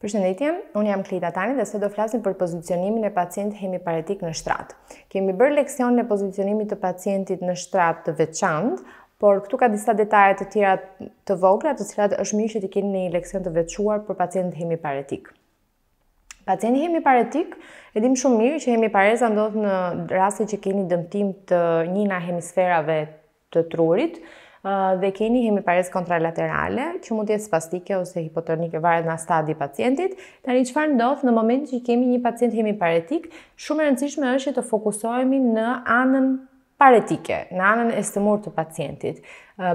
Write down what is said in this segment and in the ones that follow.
Përshëndetje, unë jam Klita Tani dhe sot do flasim për pozicionimin e pacient hemiparetik në shtrat. Kemi bërë leksion në pozicionimit të pacientit në shtrat të veçantë, por këtu ka disa detajet të tjera të vogla të cilat është mirë që të keni në një leksion të veçuar për pacientit hemiparetik. Pacienti hemiparetik, e dim shumë mirë që hemipareza ndodhë në rrasi që keni dëmtim të njina hemisferave të trurit, dhe keni hemiparez kontralaterale, që mund jetë spastike ose hipotonike varet nga stadi i pacientit. Tani çfarë ndodh në momentin që kemi një pacient hemiparetik, shumë e rëndësishme është që të fokusohemi në anën paretike, në anën e stëmur të pacientit.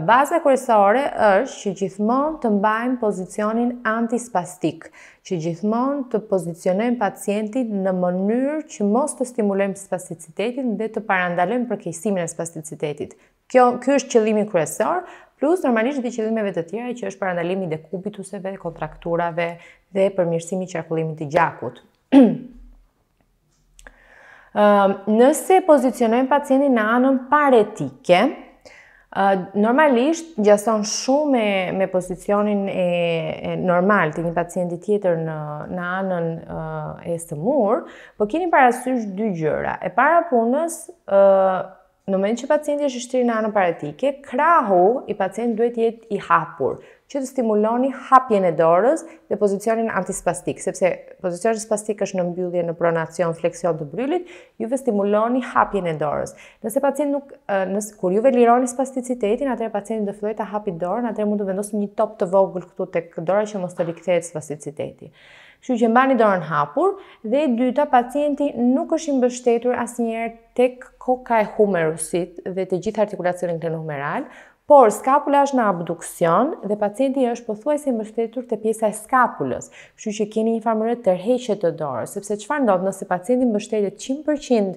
Baza kërësore është që gjithmonë të mbajmë pozicionin antispastik, që gjithmonë të pozicionojmë pacientin në mënyrë që mos të stimulojmë spasticitetin dhe të parandalojmë përkejsimin e spasticitetit. Kjo ky është qëllimi kryesor, plus normalisht dhe qëllimeve të tjera që është parandalimi i kubituseve, kontrakturave dhe përmirësimi i qarkullimit të gjakut. Ëm nëse pozicionojmë pacientin në anën paretike, normalisht gjason shumë me me pozicionin e normal të një pacienti tjetër në në anën e mur, por keni parasysh dy gjëra. E para punës ë Në moment që pacienti është i shtrirë në anën paralitike, krahu i pacientit duhet të jetë i hapur që të stimuloni hapjen e dorës dhe pozicionin antispastik, sepse pozicioni spastik është në mbyllje në pronacion fleksion të bryllit, ju stimuloni hapjen e dorës. Nëse pacienti nuk nëse kur ju lironi spasticitetin, atëherë pacienti do filloj të hapi dorën, atëherë mund të vendosni një top të vogël këtu tek dora që mos të rikthehet spasticiteti. Kështu që mbani dorën hapur dhe e dyta pacienti nuk është i mbështetur asnjëherë tek koka e humerusit dhe të gjithë artikulacionin glenohumeral, Por skapula është në abduksion dhe pacienti është pothuajse mbështetur te pjesa e skapulës. Kështu që keni një farmë të tërheqe të dorës, sepse çfarë ndodh nëse pacienti mbështetet 100%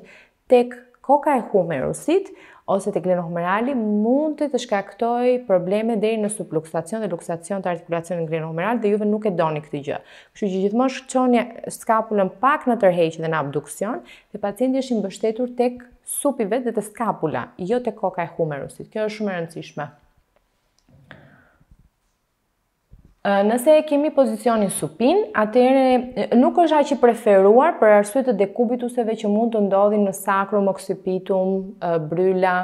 tek koka e humerusit ose tek glenohumerali, humerali, mund të të shkaktoj probleme deri në subluksacion dhe luksacion të artikulacionit gleno humeral dhe juve nuk e doni këtë gjë. Kështu që gjithmonë shkoni skapulën pak në tërheqje dhe në abduksion dhe pacienti është i mbështetur tek supi vetë dhe të skapula, jo të koka e humerusit. Kjo është shumë e rëndësishme. Nëse e kemi pozicionin supin, atëherë nuk është aqë i preferuar për arsye të dekubituseve që mund të ndodhin në sacrum, occipitum, bryla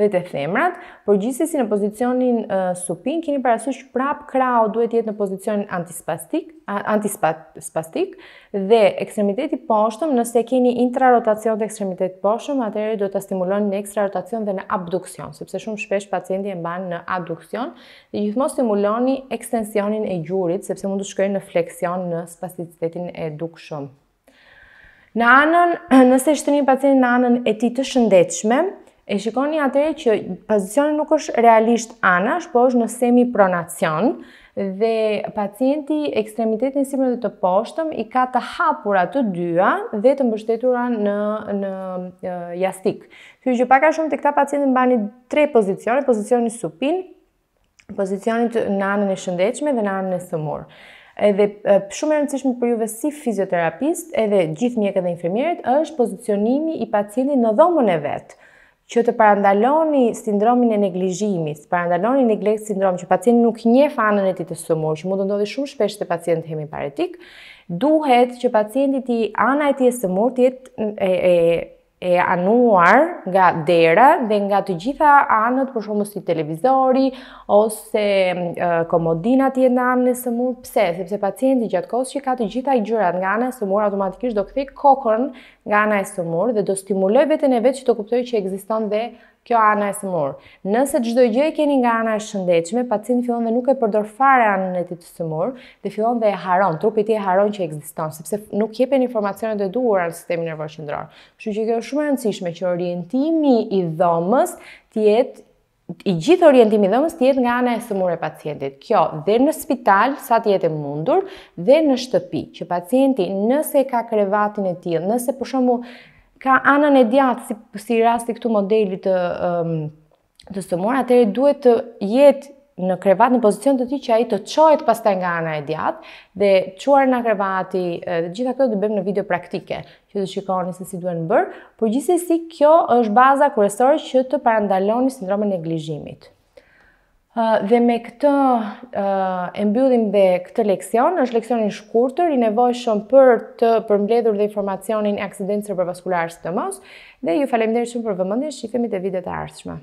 dhe të themrat, por gjithsesi në pozicionin supin keni parasysh prap krau duhet të jetë në pozicionin antispastik antispastik dhe ekstremiteti poshtëm, nëse keni intrarotacion dhe ekstremiteti poshtëm, atëherë do ta stimulon në ekstrarotacion dhe në abduksion, sepse shumë shpesh pacienti e mban në abduksion dhe gjithmonë stimuloni ekstensionin e gjurit, sepse mund të shkojë në fleksion në spasticitetin e dukshëm. Në anën, nëse shtrini pacientin në anën e tij të shëndetshme, E shikoni atëre që pozicioni nuk është realisht anash, po është në semi pronacion, dhe pacienti ekstremitetin si më dhe të poshtëm i ka të hapura të dyja dhe të mbështetura në, në uh, jastik. Hygjë paka shumë të këta pacientin bani tre pozicione, pozicionin supin, pozicionit në anën e shëndechme dhe në anën e thëmur. Edhe shumë e rëndësishme për juve si fizioterapist, edhe gjithë mjekët dhe infirmierit, është pozicionimi i pacientit në dhomën e vetë që të parandaloni sindromin e neglizhimit, parandaloni neglekt sindrom që pacienti nuk njeh anën e tij të sëmurë, që mund të ndodhi shumë shpesh te pacientët hemiparetik, duhet që pacienti i ana e tij e sëmurë të jetë e, e e anuar nga dera dhe nga të gjitha anët, për shumë si televizori, ose e, komodina të në anën e sëmur, pse? Sepse pacienti gjatë kohës që ka të gjitha i gjërat nga anën e sëmur, automatikisht do këthi kokën nga anën e sëmur dhe do stimuloj vetën e vetë që të kuptoj që egziston dhe kjo ana e sëmur. Nëse çdo gjë e keni nga ana e shëndetshme, pacienti fillon dhe nuk e përdor fare anën e tij të sëmur, dhe fillon dhe e haron, trupi i tij e haron që ekziston, sepse nuk jepen informacionet e duhura në sistemin nervor qendror. Kështu që kjo është shumë e rëndësishme që orientimi i dhomës të jetë i gjithë orientimi i dhomës të jetë nga ana e sëmur e pacientit. Kjo dhe në spital sa të jetë mundur dhe në shtëpi, që pacienti nëse ka krevatin e tillë, nëse për shembull ka anën e djatë si, si rasti këtu modelit të, um, të sëmur, atëri duhet të jetë në krevat në pozicion të ti që ai të qojt pas të nga anë e djatë dhe quar në krevati dhe gjitha këtë të bëjmë në video praktike që të shikoni se si duhet në bërë, por gjithës si kjo është baza kërësorë që të parandaloni sindrome neglijimit. Uh, dhe me këtë uh, e mbyllim dhe këtë leksion, është leksionin shkurtër, i nevojë shumë për të përmbledhur dhe informacionin e aksidentës rëpërvaskularës të mos, dhe ju falem shumë për vëmëndin, shifemi të videot e ardhshme.